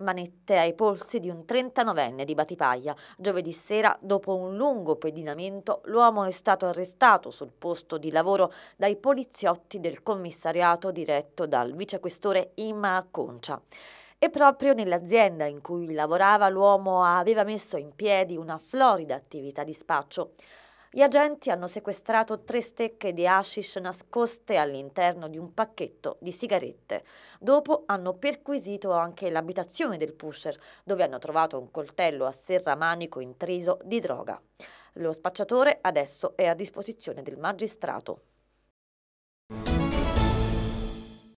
manette ai polsi di un 39enne di Batipaglia. Giovedì sera, dopo un lungo pedinamento, l'uomo è stato arrestato sul posto di lavoro dai poliziotti del commissariato diretto dal vicequestore Imma Acconcia. E proprio nell'azienda in cui lavorava l'uomo aveva messo in piedi una florida attività di spaccio. Gli agenti hanno sequestrato tre stecche di hashish nascoste all'interno di un pacchetto di sigarette. Dopo hanno perquisito anche l'abitazione del pusher, dove hanno trovato un coltello a serramanico intriso di droga. Lo spacciatore adesso è a disposizione del magistrato.